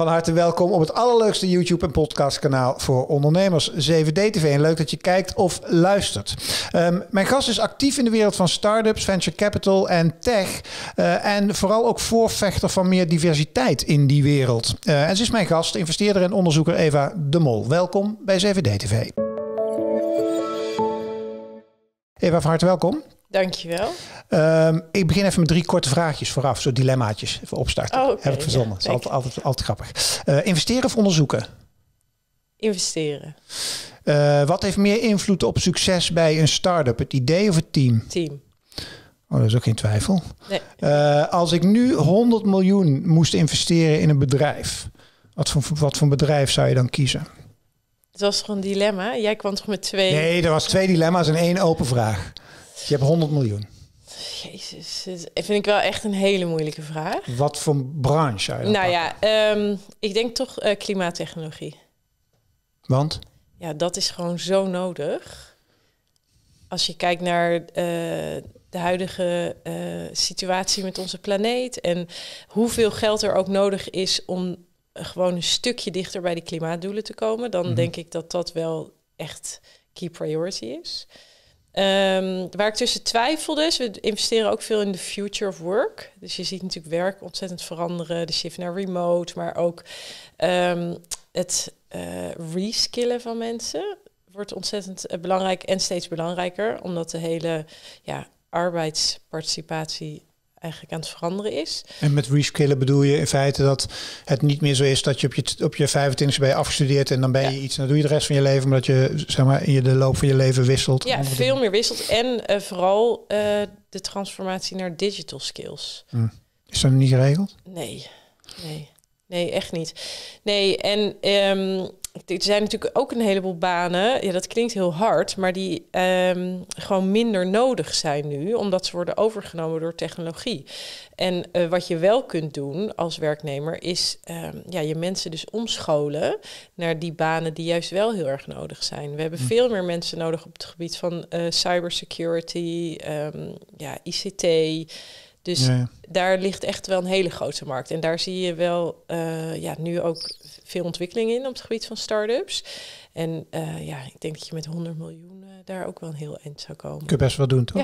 Van harte welkom op het allerleukste YouTube en podcastkanaal voor ondernemers, 7D-TV. En leuk dat je kijkt of luistert. Ehm, mijn gast is actief in de wereld van startups, venture capital en tech. Eh, en vooral ook voorvechter van meer diversiteit in die wereld. Eh, en ze is mijn gast, investeerder en onderzoeker Eva de Mol. Welkom bij 7D-TV. Eva, van harte welkom. Dankjewel. Um, ik begin even met drie korte vraagjes vooraf, zo dilemmaatjes. Even opstarten. Oh, Heb ik verzonnen. Ja, altijd, altijd, altijd, grappig. Eh, investeren of onderzoeken? Investeren. Eh, wat heeft meer invloed op succes bij een start-up? Het idee of het team? Team. Oh, dat is ook geen twijfel. Nee. Eh, als ik nu 100 miljoen moest investeren in een bedrijf, wat voor, wat voor bedrijf zou je dan kiezen? Het was toch een dilemma. Jij kwam toch met twee? Nee, er was twee dilemma's en één open vraag. Je hebt 100 miljoen. Jezus, dat vind ik wel echt een hele moeilijke vraag. Wat voor branche Nou ja, ehm, ik denk toch eh, klimaattechnologie. Want? Ja, dat is gewoon zo nodig. Als je kijkt naar eh, de huidige eh, situatie met onze planeet en hoeveel geld er ook nodig is om gewoon een stukje dichter bij die klimaatdoelen te komen, dan mhm. denk ik dat dat wel echt key priority is. Ehm, waar ik tussen twijfelde is, we investeren ook veel in de future of work. Dus je ziet natuurlijk werk ontzettend veranderen, de shift naar remote, maar ook ehm, het eh, reskillen van mensen wordt ontzettend eh, belangrijk en steeds belangrijker, omdat de hele ja, arbeidsparticipatie eigenlijk aan het veranderen is. En met reskillen bedoel je in feite dat het niet meer zo is dat je op je, op je 25 ben je afgestudeerd en dan ben je iets dan doe je de rest van je leven, omdat je zeg maar, in je de loop van je leven wisselt. Ja, veel meer wisselt en eh, vooral eh, de transformatie naar digital skills. Hm. Is dat niet geregeld? Nee, nee nee, echt niet. Nee, en ehm, er zijn natuurlijk ook een heleboel banen, ja, dat klinkt heel hard, maar die ehm, gewoon minder nodig zijn nu, omdat ze worden overgenomen door technologie. En eh, wat je wel kunt doen als werknemer is ehm, ja, je mensen dus omscholen naar die banen die juist wel heel erg nodig zijn. We hebben hm. veel meer mensen nodig op het gebied van eh, cybersecurity, ja, ICT. Dus daar ligt echt wel een hele grote markt. En daar zie je wel eh, ja, nu ook veel ontwikkeling in op het gebied van start-ups. En eh, ja, ik denk dat je met 100 miljoen eh, daar ook wel een heel eind zou komen. Kun je best wel doen, toch?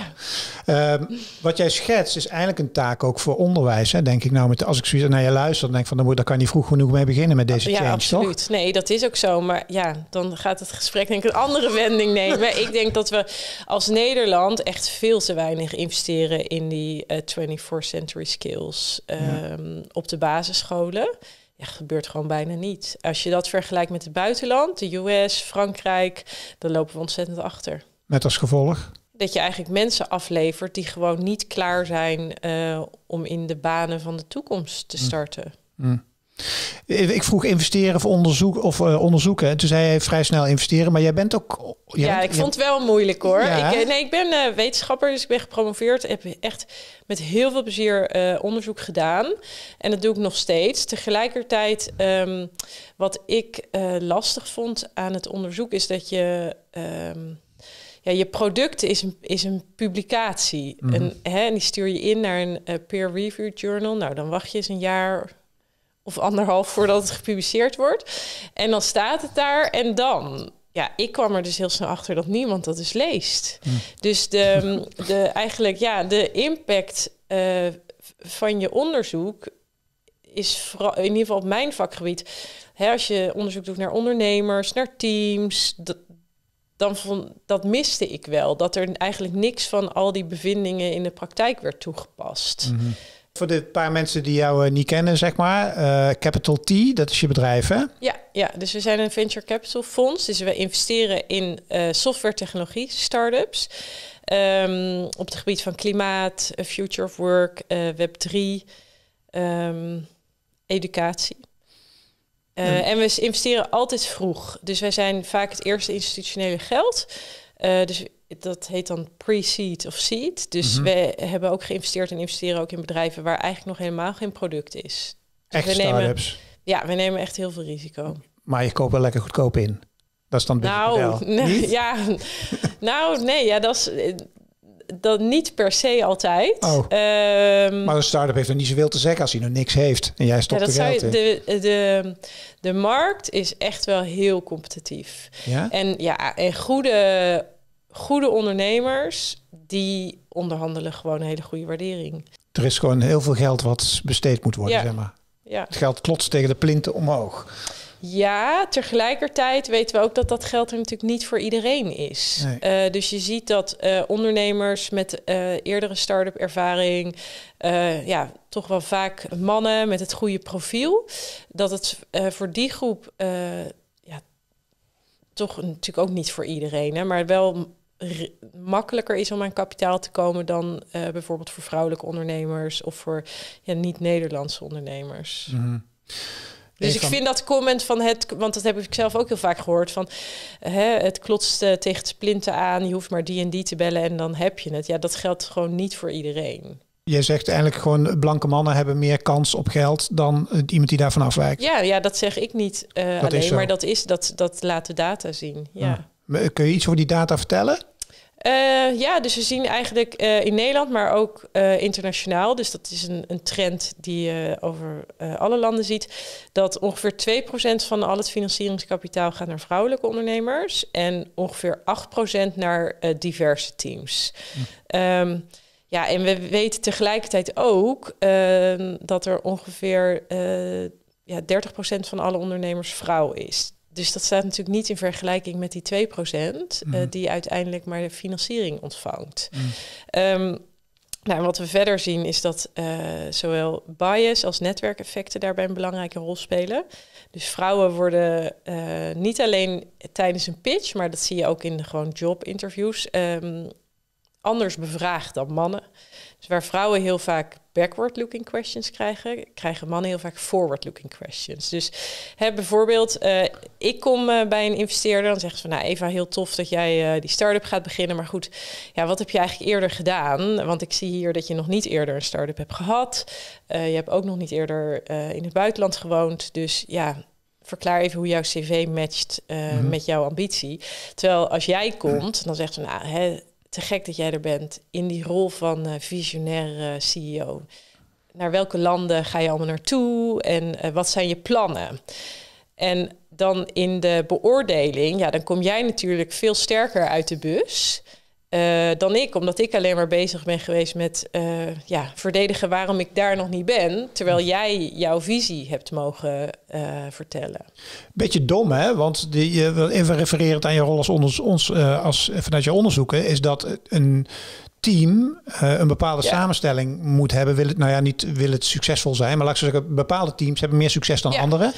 Ja. Ehm, wat jij schetst is eigenlijk een taak ook voor onderwijs. Hè? Denk ik nou, met, als ik zoiets naar je luister, dan denk ik van, dan moet, daar kan je vroeg genoeg mee beginnen met deze ja, change, absoluut. Toch? Nee, dat is ook zo. Maar ja, dan gaat het gesprek denk ik een andere wending nemen. ik denk dat we als Nederland echt veel te weinig investeren in die uh, eh, 24 century skills ehm, op de basisscholen ja, gebeurt gewoon bijna niet. Als je dat vergelijkt met het buitenland, de US, Frankrijk, dan lopen we ontzettend achter. Met als gevolg? Dat je eigenlijk mensen aflevert die gewoon niet klaar zijn eh, om in de banen van de toekomst te mm. starten. Mm. Ik vroeg investeren of, onderzoek, of eh, onderzoeken. En toen zei hij vrij snel investeren. Maar jij bent ook... ja, ik vond het wel moeilijk hoor. Ik, eh, nee, ik ben eh, wetenschapper, dus ik ben gepromoveerd. Ik heb echt met heel veel plezier onderzoek gedaan. En dat doe ik nog steeds. Tegelijkertijd, ehm, wat ik lastig vond aan het onderzoek... is dat je... Ehm, ja, je product is een, is een publicatie. Mm. En, hè, en die stuur je in naar een peer review journal. Nou, dan wacht je eens een jaar of anderhalf voordat het gepubliceerd wordt. En dan staat het daar en dan. Ja, ik kwam er dus heel snel achter dat niemand dat dus leest. Hm. Dus de, de, eigenlijk, ja, de impact eh, van je onderzoek is vooral, in ieder geval op mijn vakgebied. als je onderzoek doet naar ondernemers, naar teams, dat, dan vond, dat miste ik wel. Dat er eigenlijk niks van al die bevindingen in de praktijk werd toegepast. Mhm. Voor de paar mensen die jou eh, niet kennen, zeg maar. Eh, capital T, dat is je bedrijf, hè? Ja, ja, dus we zijn een venture capital fonds. Dus we investeren in uh, eh, software technologie startups. Um, op het gebied van klimaat, future of work, web 3, ehm, educatie. En we investeren altijd vroeg. Dus wij zijn vaak het eerste institutionele geld. dus dat heet dan pre-seed of seed. Dus mhm. we hebben ook geïnvesteerd en investeren ook in bedrijven waar eigenlijk nog helemaal geen product is. Dus echt we Ja, we nemen echt heel veel risico. Maar je koopt wel lekker goedkoop in. Dat is dan nou, nee, ja, nou, nee, ja, dat is eh, dat niet per se altijd. Oh. Ehm, maar een start-up heeft er niet zoveel te zeggen als hij nog niks heeft en jij stopt ja, er geld je, in. De, de, de markt is echt wel heel competitief. Ja? En ja, en goede goede ondernemers, die onderhandelen gewoon een hele goede waardering. Er is gewoon heel veel geld wat besteed moet worden, ja. zeg maar. Ja. Het geld klotst tegen de plinten omhoog. Ja, tegelijkertijd weten we ook dat dat geld er natuurlijk niet voor iedereen is. Eh, dus je ziet dat eh, ondernemers met eh, eerdere start-up ervaring, ja, toch wel vaak mannen met het goede profiel, dat het voor die groep ja, toch natuurlijk ook niet voor iedereen, hè, maar wel makkelijker is om aan kapitaal te komen dan eh, bijvoorbeeld voor vrouwelijke ondernemers of voor ja, niet-Nederlandse ondernemers. Mhm. Dus ik vind dat comment van het, want dat heb ik zelf ook heel vaak gehoord, van hè, het klotst eh, tegen splinten aan, je hoeft maar die en die te bellen en dan heb je het. Ja, dat geldt gewoon niet voor iedereen. Jij zegt eigenlijk gewoon eh, blanke mannen hebben meer kans op geld dan iemand die daarvan afwijkt. Ja, ja, dat zeg ik niet alleen, maar dat, is, dat, dat laat de data zien. ja. Kun je iets over die data vertellen? Eh, ja, dus we zien eigenlijk eh, in Nederland, maar ook eh, internationaal, dus dat is een, een trend die je over alle landen ziet, dat ongeveer 2% van al het financieringskapitaal gaat naar vrouwelijke ondernemers en ongeveer 8% naar diverse teams. Hm. Ehm, ja, en we weten tegelijkertijd ook ehm, dat er ongeveer ja, 30% van alle ondernemers vrouw is. Dus dat staat natuurlijk niet in vergelijking met die 2% eh, mm. die uiteindelijk maar de financiering ontvangt. Mm. nou, wat we verder zien is dat eh, zowel bias als netwerkeffecten daarbij een belangrijke rol spelen. Dus vrouwen worden eh, niet alleen tijdens een pitch, maar dat zie je ook in de gewoon jobinterviews, ehm, anders bevraagd dan mannen. Dus waar vrouwen heel vaak backward-looking questions krijgen, krijgen mannen heel vaak forward-looking questions. Dus hè, bijvoorbeeld, eh, ik kom eh, bij een investeerder, dan zeggen ze van, nou Eva, heel tof dat jij eh, die start-up gaat beginnen, maar goed, ja, wat heb je eigenlijk eerder gedaan? Want ik zie hier dat je nog niet eerder een start-up hebt gehad. je hebt ook nog niet eerder in het buitenland gewoond, dus ja, verklaar even hoe jouw cv matcht mhm. met jouw ambitie. Terwijl als jij komt, dan zegt ze, nou, hè, te gek dat jij er bent in die rol van eh, visionaire eh, CEO. Naar welke landen ga je allemaal naartoe en eh, wat zijn je plannen? En dan in de beoordeling, ja, dan kom jij natuurlijk veel sterker uit de bus eh, dan ik, omdat ik alleen maar bezig ben geweest met eh, ja, verdedigen waarom ik daar nog niet ben, terwijl jij jouw visie hebt mogen uh, vertellen. Beetje dom hè, want die, even refereren aan je rol als, ons, als vanuit je onderzoeken, is dat een team eh, een bepaalde samenstelling moet hebben. Wil het, nou ja, niet wil het succesvol zijn, maar laat ik bepaalde teams hebben meer succes dan andere.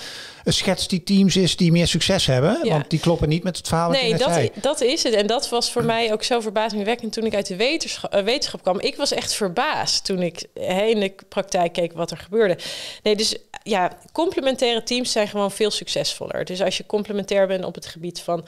Een Schets die teams is die meer succes hebben, want die kloppen niet met het verhaal. Nee, dat, dat is het. En dat was voor mij ook zo verbazingwekkend toen ik uit de wetenschap, eh, wetenschap kwam. Ik was echt verbaasd toen ik heen eh, in de praktijk keek wat er gebeurde. Nee, dus ja, complementaire teams zijn gewoon veel succesvoller. Dus als je complementair bent op het gebied van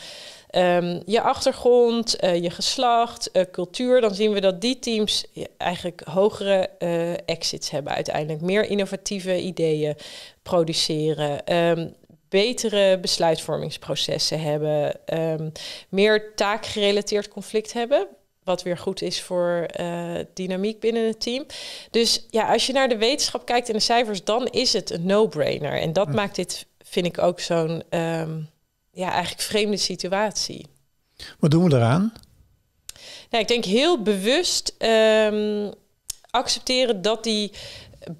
ehm, je achtergrond, eh, je geslacht, eh, cultuur, dan zien we dat die teams eigenlijk hogere eh, exits hebben uiteindelijk. Meer innovatieve ideeën produceren. Ehm, betere besluitvormingsprocessen hebben, ehm, meer taakgerelateerd conflict hebben. Wat weer goed is voor eh, dynamiek binnen het team. Dus ja, als je naar de wetenschap kijkt en de cijfers, dan is het een no-brainer. En dat maakt dit, vind ik, ook zo'n um, ja, eigenlijk vreemde situatie. Wat doen we daaraan? Nou, ik denk heel bewust ehm, accepteren dat die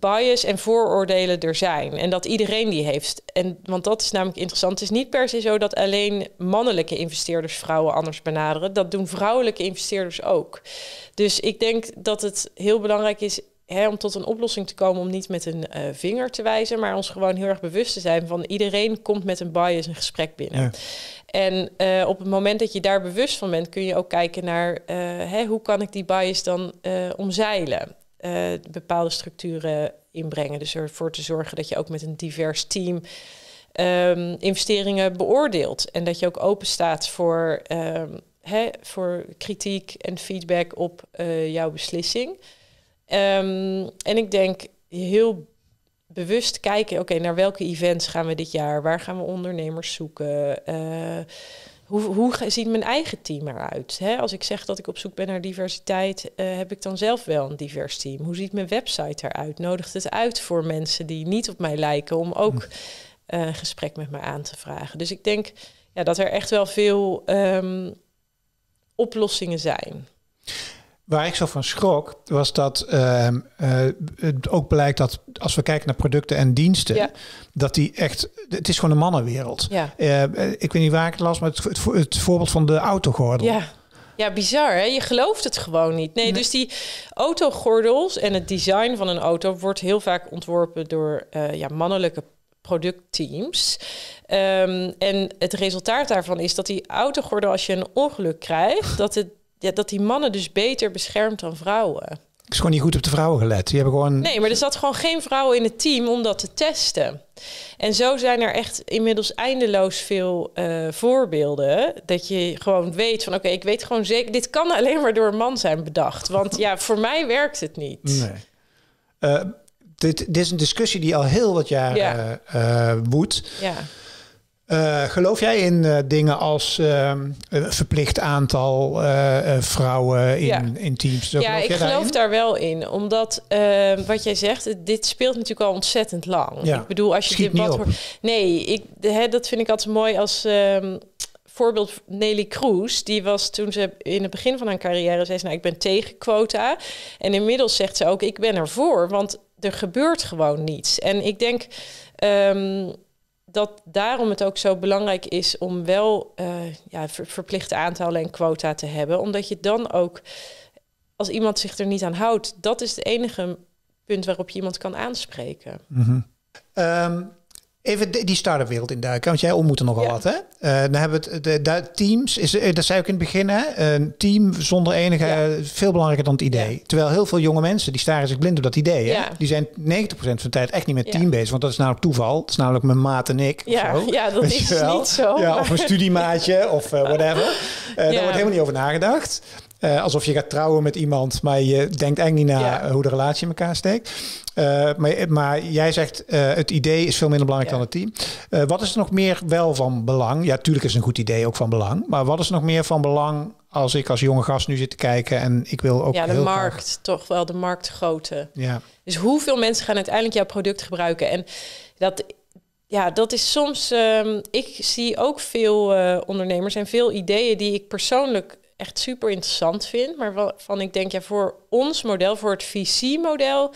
bias en vooroordelen er zijn. En dat iedereen die heeft. En, want dat is namelijk interessant. Het is niet per se zo dat alleen mannelijke investeerders vrouwen anders benaderen. Dat doen vrouwelijke investeerders ook. Dus ik denk dat het heel belangrijk is om tot een oplossing te komen, om niet met een eh, vinger te wijzen, maar ons gewoon heel erg bewust te zijn van iedereen komt met een bias een gesprek binnen. En eh, op het moment dat je daar bewust van bent, kun je ook kijken naar eh, hè, hoe kan ik die bias dan omzeilen. Eh, bepaalde structuren inbrengen. Dus ervoor te zorgen dat je ook met een divers team ehm, investeringen beoordeelt. En dat je ook open staat voor, ehm, hè, voor kritiek en feedback op eh, jouw beslissing. Ehm, en ik denk heel bewust kijken, oké, naar welke events gaan we dit jaar? Waar gaan we ondernemers zoeken? Eh, hoe, hoe ziet mijn eigen team eruit? Als ik zeg dat ik op zoek ben naar diversiteit, eh, heb ik dan zelf wel een divers team? Hoe ziet mijn website eruit? Nodigt het uit voor mensen die niet op mij lijken om ook hm. eh, een gesprek met me aan te vragen? Dus ik denk ja, dat er echt wel veel ehm, oplossingen zijn. Waar ik zo van schrok, was dat ehm, eh, het ook blijkt dat als we kijken naar producten en diensten, dat die echt, het is gewoon een mannenwereld. Ja. Ehm, eh, ik weet niet waar ik het las, maar het, het, voorbeeld van de autogordel. Ja. Ja, bizar hè? Je gelooft het gewoon niet. Nee, dus die autogordels en het design van een auto wordt heel vaak ontworpen door eh, ja, mannelijke productteams. Ehm, en het resultaat daarvan is dat die autogordel, als je een ongeluk krijgt, dat het ja, dat die mannen dus beter beschermt dan vrouwen. Ik is gewoon niet goed op de vrouwen gelet. Die hebben gewoon... Nee, maar er zat gewoon geen vrouwen in het team om dat te testen. En zo zijn er echt inmiddels eindeloos veel eh, voorbeelden. Dat je gewoon weet van oké, ik weet gewoon zeker, dit kan alleen maar door een man zijn bedacht. Want ja, voor mij werkt het niet. Nee. Eh, dit, dit, is een discussie die al heel wat jaren ja. Eh, woedt. Ja. Eh, geloof jij in eh, dingen als ehm, een verplicht aantal eh, vrouwen in, in teams? ja, ik geloof daar wel in. Omdat ehm, wat jij zegt, dit speelt natuurlijk al ontzettend lang. Ja. Ik bedoel, als je dit debat hoort. Nee, ik, hè, dat vind ik altijd mooi als. Ehm, voorbeeld Nelly Kroes, die was toen ze in het begin van haar carrière zei nou ik ben tegen quota. En inmiddels zegt ze ook, ik ben ervoor, want er gebeurt gewoon niets. En ik denk, dat daarom het ook zo belangrijk is om wel eh, ja, verplichte aantallen en quota te hebben. Omdat je dan ook, als iemand zich er niet aan houdt, dat is het enige punt waarop je iemand kan aanspreken. Mhm. Ehm, Even die start-up wereld induiken, want jij ontmoette nogal wat. Hè? Eh, dan hebben we het, de, teams, is, eh, dat zei ik in het begin, hè? een team zonder enige, veel belangrijker dan het idee. Terwijl heel veel jonge mensen, die staren zich blind op dat idee. Hè? Die zijn 90% van de tijd echt niet met team bezig, want dat is namelijk nou toeval. Het is namelijk mijn maat en ik. Ja, zo, ja dat is niet zo. Ja, of een studiemaatje of eh, whatever. Uh, daar wordt helemaal niet over nagedacht. Eh, alsof je gaat trouwen met iemand, maar je denkt eigenlijk niet na eh, hoe de relatie in elkaar steekt. Eh, maar, maar, jij zegt het idee is veel minder belangrijk dan het team. wat is er nog meer wel van belang? Ja, tuurlijk is een goed idee ook van belang. Maar wat is er nog meer van belang als ik als jonge gast nu zit te kijken en ik wil ook. Ja, de markt, toch wel de marktgrootte. Ja. Dus hoeveel mensen gaan uiteindelijk jouw product gebruiken? En dat ja, dat is soms. Ehm, ik zie ook veel ondernemers en veel ideeën die ik persoonlijk echt super interessant vind, maar waarvan ik denk, ja, voor ons model, voor het VC-model,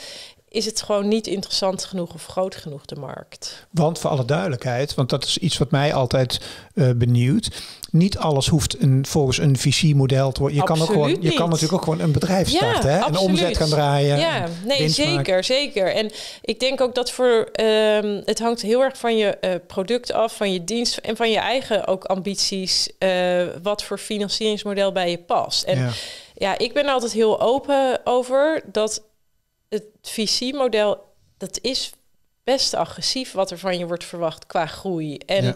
is het gewoon niet interessant genoeg of groot genoeg, de markt. Want voor alle duidelijkheid, want dat is iets wat mij altijd uh, eh, benieuwt. Niet alles hoeft een, volgens een model te worden. Je, kan, ook gewoon, je kan natuurlijk ook gewoon een bedrijf starten en omzet gaan draaien. Ja, nee, zeker, zeker. En ik denk ook dat voor ehm, het hangt heel erg van je eh, product af, van je dienst en van je eigen ook ambities. Eh, wat voor financieringsmodel bij je past. En ja. ja, ik ben altijd heel open over dat het visie model dat is best agressief wat er van je wordt verwacht qua groei. En ja,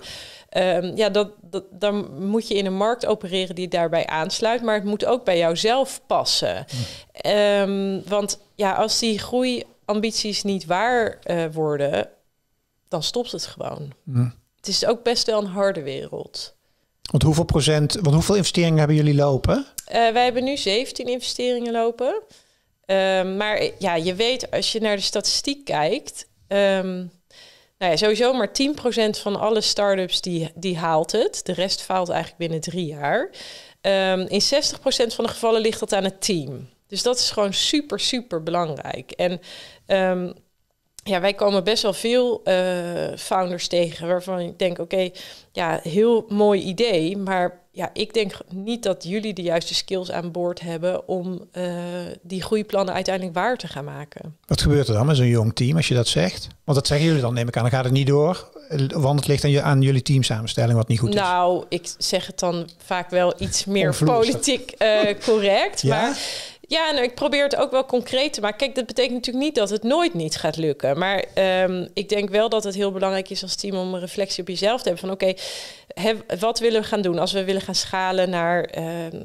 ehm, ja dat, dat, dan moet je in een markt opereren die daarbij aansluit, maar het moet ook bij jouzelf passen. Hm. Ehm, want ja, als die groeiambities niet waar eh, worden, dan stopt het gewoon. Hm. Het is ook best wel een harde wereld. Want hoeveel procent, want hoeveel investeringen hebben jullie lopen? Eh, wij hebben nu 17 investeringen lopen. Ehm, maar ja, je weet als je naar de statistiek kijkt. Ehm, nou ja, sowieso maar 10% van alle start-ups die, die haalt het. De rest faalt eigenlijk binnen drie jaar. Um, in 60% van de gevallen ligt dat aan het team. Dus dat is gewoon super, super belangrijk. En ja, wij komen best wel veel eh, founders tegen waarvan ik denk, oké, ja, heel mooi idee, maar ja, ik denk niet dat jullie de juiste skills aan boord hebben om uh, die groeiplannen uiteindelijk waar te gaan maken. Wat gebeurt er dan met zo'n jong team als je dat zegt? Want dat zeggen jullie dan, neem ik aan, dan gaat het niet door. Want het ligt aan, je, aan jullie teamsamenstelling wat niet goed is. Nou, ik zeg het dan vaak wel iets meer politiek eh, correct. ja? Maar ja, en nou, ik probeer het ook wel concreet te maken. Kijk, dat betekent natuurlijk niet dat het nooit niet gaat lukken. Maar ehm, ik denk wel dat het heel belangrijk is als team om een reflectie op jezelf te hebben. Van oké, wat willen we gaan doen? Als we willen gaan schalen naar, ehm,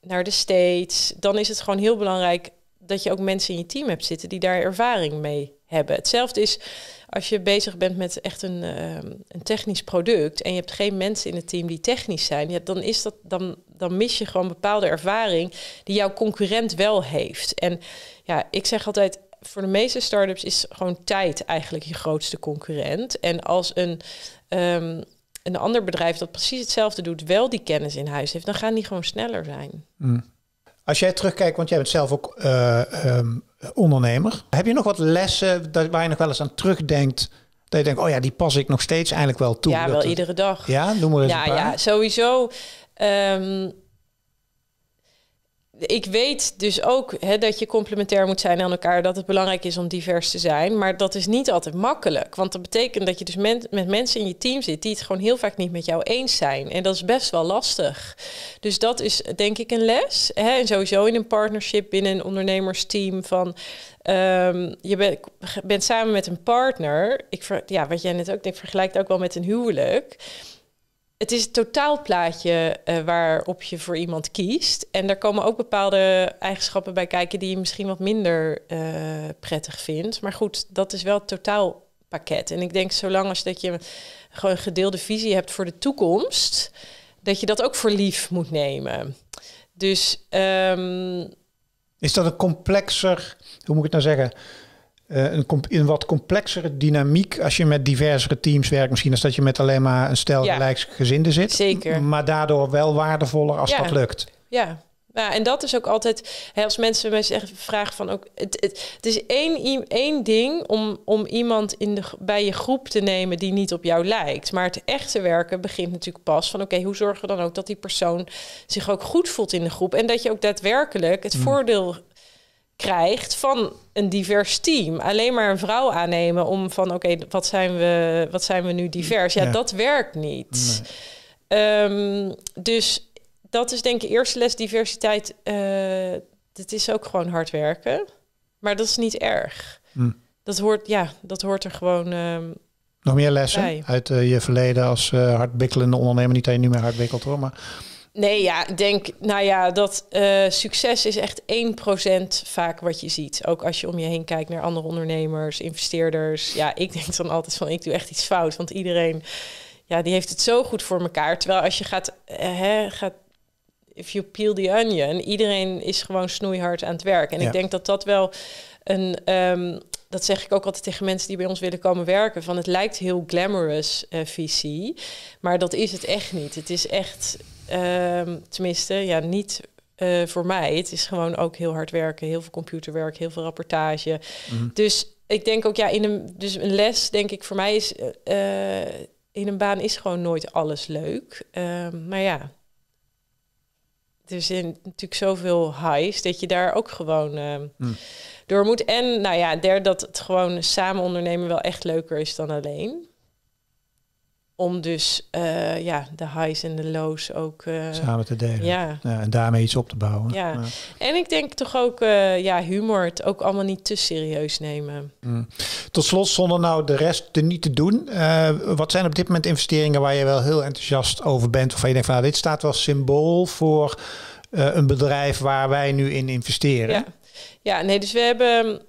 naar de States, dan is het gewoon heel belangrijk dat je ook mensen in je team hebt zitten die daar ervaring mee hebben. Hetzelfde is als je bezig bent met echt een, ehm, een technisch product en je hebt geen mensen in het team die technisch zijn, ja, dan, is dat, dan, dan mis je gewoon bepaalde ervaring die jouw concurrent wel heeft. En ja, ik zeg altijd, voor de meeste startups is gewoon tijd eigenlijk je grootste concurrent. En als een, ehm, een ander bedrijf dat precies hetzelfde doet, wel die kennis in huis heeft, dan gaan die gewoon sneller zijn. Mm. Als jij terugkijkt, want jij bent zelf ook eh, ehm, ondernemer. Heb je nog wat lessen waar je nog wel eens aan terugdenkt? Dat je denkt, oh ja, die pas ik nog steeds eigenlijk wel toe. Ja, wel iedere dag. Ja, noem we eens ja, een paar. Ja, sowieso. Ehm, ik weet dus ook hè, dat je complementair moet zijn aan elkaar, dat het belangrijk is om divers te zijn. Maar dat is niet altijd makkelijk. Want dat betekent dat je dus met mensen in je team zit die het gewoon heel vaak niet met jou eens zijn. En dat is best wel lastig. Dus dat is denk ik een les. Hè? En sowieso in een partnership binnen een ondernemersteam van ehm, je bent, bent samen met een partner. Ik ja, wat jij net ook denkt, vergelijkt ook wel met een huwelijk het is het totaalplaatje uh, waarop je voor iemand kiest. En daar komen ook bepaalde eigenschappen bij kijken die je misschien wat minder eh, prettig vindt. Maar goed, dat is wel het totaalpakket. En ik denk, zolang als dat je gewoon een gedeelde visie hebt voor de toekomst, dat je dat ook voor lief moet nemen. Dus. Ehm, is dat een complexer, hoe moet ik het nou zeggen? uh, een, een, wat complexere dynamiek als je met diversere teams werkt. Misschien als dat je met alleen maar een stel ja. gelijksgezinden zit. Zeker. Maar daardoor wel waardevoller als dat lukt. Ja, nou, en dat is ook altijd, hè, als mensen mij vragen van ook, het, het, is één, één ding om, om iemand in de, bij je groep te nemen die niet op jou lijkt. Maar het echte werken begint natuurlijk pas van, oké, hoe zorgen we dan ook dat die persoon zich ook goed voelt in de groep? En dat je ook daadwerkelijk het mm. voordeel krijgt van een divers team. Alleen maar een vrouw aannemen om van oké, wat zijn we, wat zijn we nu divers? Ja, dat werkt niet. Ehm, dus dat is denk ik eerste les diversiteit. Uh, eh, dat is ook gewoon hard werken. Maar dat is niet erg. Hm. Dat, hoort, ja, dat hoort er gewoon. Ehm, Nog meer lessen uit eh, je verleden als uh, hardbikkelende ondernemer. Niet dat nu meer hardbikkelt hoor, maar Nee, ja, ik denk, nou ja, dat eh, succes is echt 1% vaak wat je ziet. Ook als je om je heen kijkt naar andere ondernemers, investeerders. Ja, ik denk dan altijd van, ik doe echt iets fout. Want iedereen, ja, die heeft het zo goed voor elkaar. Terwijl als je gaat, eh, hè, gaat if you peel the onion, iedereen is gewoon snoeihard aan het werk. En ik denk dat dat wel een, ehm, dat zeg ik ook altijd tegen mensen die bij ons willen komen werken. Van het lijkt heel glamorous uh, visie, maar dat is het echt niet. Het is echt Ehm, tenminste, ja, niet eh, voor mij. Het is gewoon ook heel hard werken, heel veel computerwerk, heel veel rapportage. Mhm. Dus ik denk ook, ja, in een, dus een les, denk ik, voor mij is eh, eh, in een baan is gewoon nooit alles leuk. Ehm, maar ja, er zijn natuurlijk zoveel highs dat je daar ook gewoon ehm, mhm. door moet. En nou ja, derde dat het gewoon samen ondernemen wel echt leuker is dan alleen om dus eh, ja, de highs en de lows ook eh, samen te delen. Ja. en daarmee iets op te bouwen. Ja. En ik denk toch ook eh, ja, humor, het ook allemaal niet te serieus nemen. Mm. Tot slot, zonder nou de rest er niet te doen. wat zijn op dit moment investeringen waar je wel heel enthousiast over bent? Of waar je denkt van nou, dit staat wel symbool voor een bedrijf waar wij nu in investeren. Ja, ja nee, dus we hebben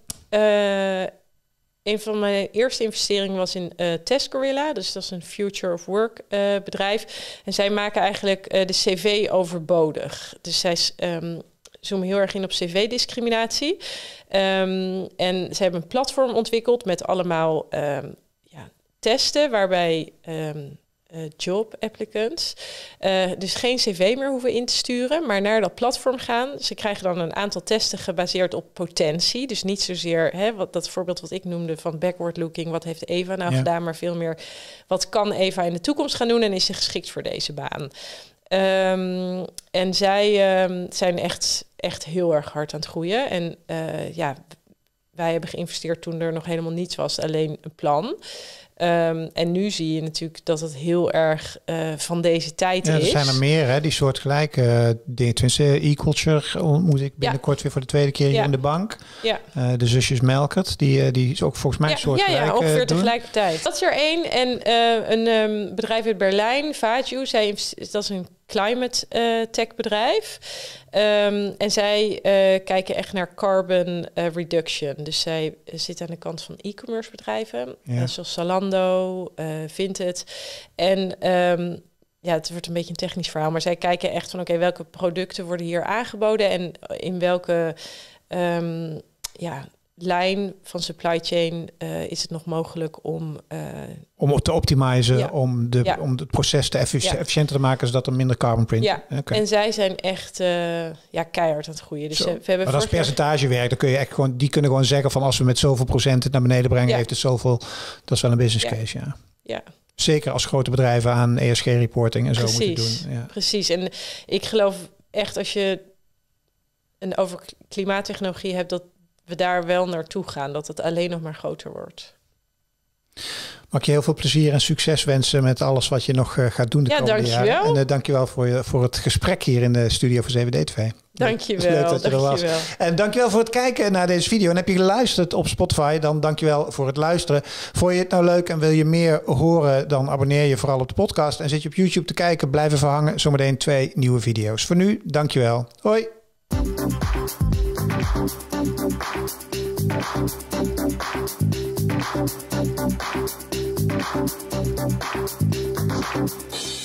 een van mijn eerste investeringen was in uh, eh, Test Gorilla. Dus dat is een Future of Work eh, bedrijf. En zij maken eigenlijk eh, de CV overbodig. Dus zij ehm, zoomen heel erg in op CV-discriminatie. Ehm, en zij hebben een platform ontwikkeld met allemaal ehm, ja, testen waarbij uh, job applicants. Eh, dus geen cv meer hoeven in te sturen, maar naar dat platform gaan. Ze krijgen dan een aantal testen gebaseerd op potentie. Dus niet zozeer hè, wat, dat voorbeeld wat ik noemde van backward looking. Wat heeft Eva nou gedaan? Maar veel meer wat kan Eva in de toekomst gaan doen en is ze geschikt voor deze baan? Ehm, en zij ehm, zijn echt, echt heel erg hard aan het groeien. En eh, ja, wij hebben geïnvesteerd toen er nog helemaal niets was, alleen een plan. Ehm, en nu zie je natuurlijk dat het heel erg eh, van deze tijd is. Er zijn er meer, hè, die soortgelijke eh, dingen. Tenminste, e-culture eh, ontmoet ik binnenkort weer voor de tweede keer hier in de bank. Ja. de zusjes Melkert, die, die is ook volgens mij soortgelijk. Ja, ja, ongeveer tegelijkertijd. Dat is er één. En een ehm, bedrijf uit Berlijn, Vaatju, zij, dat is een climate tech bedrijf. Ehm, en zij kijken echt naar carbon reduction. Dus zij zit aan de kant van e-commerce bedrijven, zoals Zalando eh, vindt het. En ehm, ja, het wordt een beetje een technisch verhaal, maar zij kijken echt van oké, welke producten worden hier aangeboden en in welke ehm, ja, lijn van supply chain eh, is het nog mogelijk om... Eh, om op te optimizen, om, de, om het proces te efficiënter te maken, zodat er minder carbon print... Ja, en zij zijn echt eh, ja, keihard aan het groeien. Dus, we hebben maar dat percentage percentagewerk, dan kun je echt gewoon, die kunnen gewoon zeggen van als we met zoveel procent het naar beneden brengen, heeft het zoveel... Dat is wel een business case, ja. Ja, zeker als grote bedrijven aan ESG-reporting en zo precies, moeten doen. Ja. Precies. En ik geloof echt als je een over klimaattechnologie hebt, dat we daar wel naartoe gaan, dat het alleen nog maar groter wordt. Mag je heel veel plezier en succes wensen met alles wat je nog eh, gaat doen de ja, komende dankjewel. jaren. En eh, dankjewel voor, je, voor het gesprek hier in de studio van 7 d TV. Dankjewel. je dankjewel. En dankjewel voor het kijken naar deze video. En heb je geluisterd op Spotify, dan dankjewel voor het luisteren. Vond je het nou leuk en wil je meer horen, dan abonneer je vooral op de podcast. En zit je op YouTube te kijken, Blijven verhangen. Zometeen twee nieuwe video's. Voor nu, dankjewel. Hoi. Thank you.